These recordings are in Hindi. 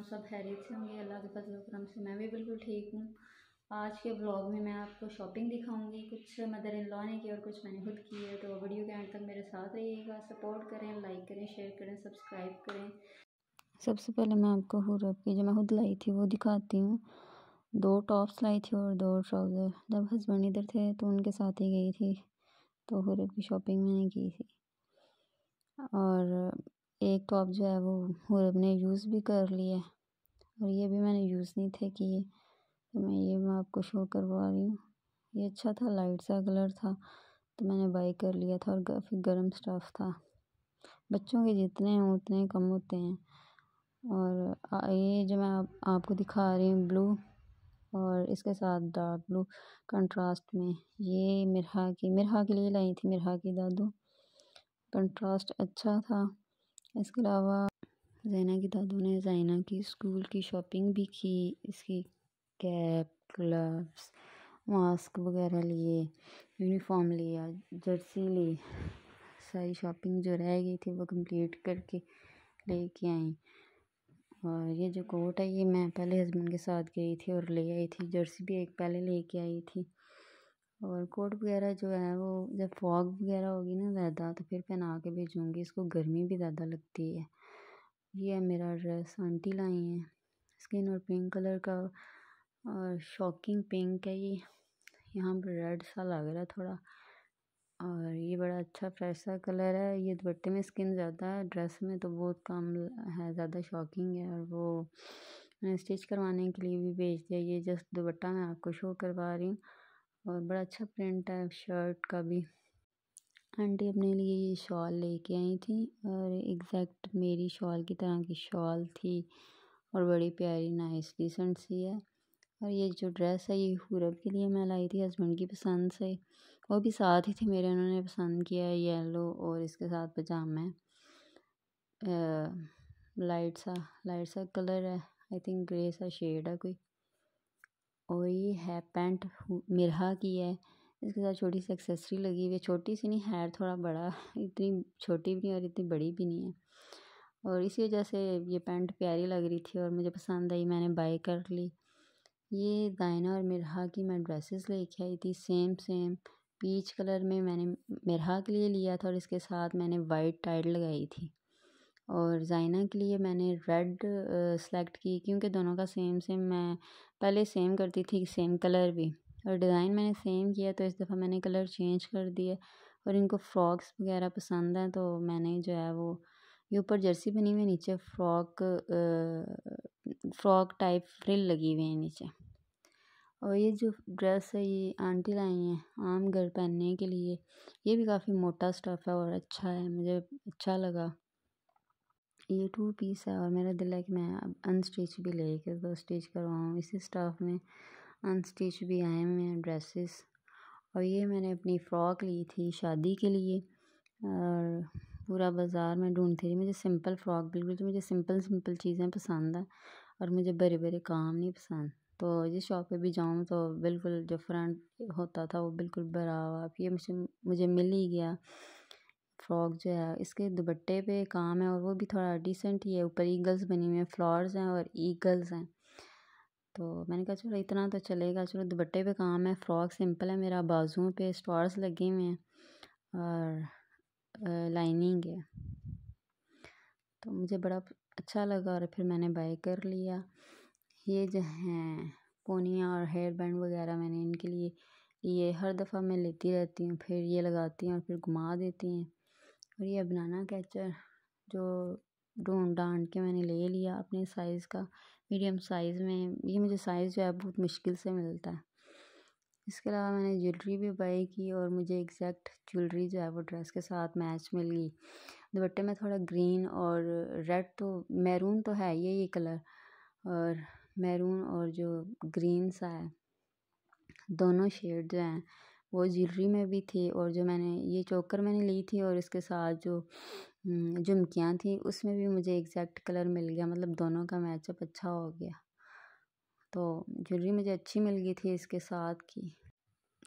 अपना सब हैरियत से होंगे अल्लाह के फजल करम से मैं भी बिल्कुल ठीक हूँ आज के ब्लॉग में मैं आपको शॉपिंग दिखाऊंगी कुछ मदर इन लॉ ने की और कुछ मैंने खुद की है तो वीडियो के एंड तक मेरे साथ रहिएगा सपोर्ट करें लाइक करें शेयर करें सब्सक्राइब करें सबसे पहले मैं आपको हुरब की जो मैं खुद लाई थी वो दिखाती हूँ दो टॉप्स लाई थी और दो ट्राउज़र जब हस्बैंड इधर थे तो उनके साथ ही गई थी तो हुरब की शॉपिंग मैंने की थी और एक टॉप जो है वो ने यूज़ भी कर लिया है और ये भी मैंने यूज़ नहीं थे किए तो मैं ये मैं आपको शो करवा रही हूँ ये अच्छा था लाइट सा कलर था तो मैंने बाई कर लिया था और काफ़ी गर्म स्टफ़ था बच्चों के जितने हैं उतने कम होते हैं और ये जो मैं आप, आपको दिखा रही हूँ ब्लू और इसके साथ डार्क ब्लू कंट्रास्ट में ये मिरहा की मिरहा के लिए लाई थी मिरहा की दादू कंट्रास्ट अच्छा था इसके अलावा ज़ैना की दादू ने ज़ैना की स्कूल की शॉपिंग भी की इसकी कैप ग्लव्स मास्क वगैरह लिए यूनिफॉर्म लिया जर्सी ली सारी शॉपिंग जो रह गई थी वो कंप्लीट करके लेके आई और ये जो कोट है ये मैं पहले हस्बैंड के साथ गई थी और ले आई थी जर्सी भी एक पहले लेके आई थी और कोट वगैरह जो है वो जब फॉग वगैरह होगी ना ज़्यादा तो फिर पहना के भेजूँगी इसको गर्मी भी ज़्यादा लगती है ये है मेरा ड्रेस आंटी लाई है स्किन और पिंक कलर का और शॉकिंग पिंक है ये यहाँ पर रेड सा लग रहा है थोड़ा और ये बड़ा अच्छा फ्रेश सा कलर है ये दुपट्टे में स्किन ज़्यादा है ड्रेस में तो बहुत कम है ज़्यादा शॉकिंग है और वो स्टिच करवाने के लिए भी भेज दिया ये जस्ट दुपट्टा मैं आपको शो करवा रही हूँ और बड़ा अच्छा प्रिंट है शर्ट का भी आंटी अपने लिए ये शॉल लेके आई थी और एग्जैक्ट मेरी शॉल की तरह की शॉल थी और बड़ी प्यारी नाइस डिसेंट सी है और ये जो ड्रेस है ये हूरब के लिए मैं लाई थी हस्बैंड की पसंद से वो भी साथ ही थे मेरे उन्होंने पसंद किया है येलो और इसके साथ पजामा है लाइट सा लाइट सा कलर है आई थिंक ग्रे सा शेड है कोई और ये है पैंट मिरहा की है इसके साथ छोटी सी एक्सेसरी लगी हुई है छोटी सी नहीं है थोड़ा बड़ा इतनी छोटी भी नहीं और इतनी बड़ी भी नहीं है और इसी वजह से ये पैंट प्यारी लग रही थी और मुझे पसंद आई मैंने बाई कर ली ये दायना और मिरहा की मैं ड्रेसेस लेके आई थी सेम सेम पीच कलर में मैंने मिरहा के लिए लिया था और इसके साथ मैंने वाइट टाइड लगाई थी और जाइना के लिए मैंने रेड सेलेक्ट की क्योंकि दोनों का सेम सेम मैं पहले सेम करती थी सेम कलर भी और डिज़ाइन मैंने सेम किया तो इस दफ़ा मैंने कलर चेंज कर दिए और इनको फ्रॉक्स वगैरह पसंद हैं तो मैंने जो है वो ये ऊपर जर्सी बनी हुई नीचे फ्रॉक फ्रॉक टाइप फ्रिल लगी हुई है नीचे और ये जो ड्रेस है ये आंटी लाई हैं आम घर पहनने के लिए ये भी काफ़ी मोटा स्टफ़ है और अच्छा है मुझे अच्छा लगा ये टू पीस है और मेरा दिल है कि मैं अब अनस्टिच भी कर तो स्टिच करवाऊँ इसी स्टाफ में अनस्टिच भी आए हुए हैं ड्रेसेस और ये मैंने अपनी फ़्रॉक ली थी शादी के लिए और पूरा बाज़ार में ढूंढती रही मुझे सिंपल फ़्रॉक बिल्कुल तो मुझे सिंपल सिंपल चीज़ें पसंद है और मुझे बड़े बड़े काम नहीं पसंद तो जिस शॉप पे भी जाऊँ तो बिल्कुल जो फ्रंट होता था वो बिल्कुल बड़ा हुआ फिर ये मुझे मुझे मिल ही गया फ्रॉक जो है इसके दुपट्टे पे काम है और वो भी थोड़ा डिसेंट ही है ऊपर ईगल्स बनी हुई हैं फ्लावर्स हैं और ईगल्स हैं तो मैंने कहा चलो इतना तो चलेगा चलो दुपट्टे पे काम है फ्रॉक सिंपल है मेरा बाजुओं पे स्टार्स लगे हुए हैं और लाइनिंग है तो मुझे बड़ा अच्छा लगा और फिर मैंने बाई कर लिया ये जो हैं पोनिया और हेयर बैंड वगैरह मैंने इनके लिए ये हर दफ़ा मैं लेती रहती हूँ फिर ये लगाती हूँ और फिर घुमा देती हैं और यह बनाना कैचर जो ढूंढ डांड के मैंने ले लिया अपने साइज़ का मीडियम साइज़ में ये मुझे साइज़ जो है बहुत मुश्किल से मिलता है इसके अलावा मैंने ज्वेलरी भी बाई की और मुझे एग्जैक्ट ज्वेलरी जो है वो ड्रेस के साथ मैच मिल गई दुपट्टे में थोड़ा ग्रीन और रेड तो मैरून तो है ये ये कलर और मैरून और जो ग्रीन सा है दोनों शेड जो हैं वो ज्वेलरी में भी थी और जो मैंने ये चोकर मैंने ली थी और इसके साथ जो हम्म, झुमकियाँ थी उसमें भी मुझे एग्जैक्ट कलर मिल गया मतलब दोनों का मैचअप अच्छा हो गया तो ज्वेलरी मुझे अच्छी मिल गई थी इसके साथ की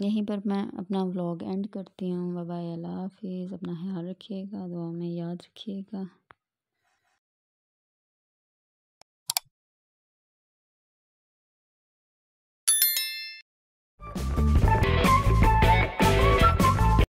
यहीं पर मैं अपना व्लॉग एंड करती हूँ बाबा अल्लाह हाफिज़ अपना ख्याल रखिएगा दुआ में याद रखिएगा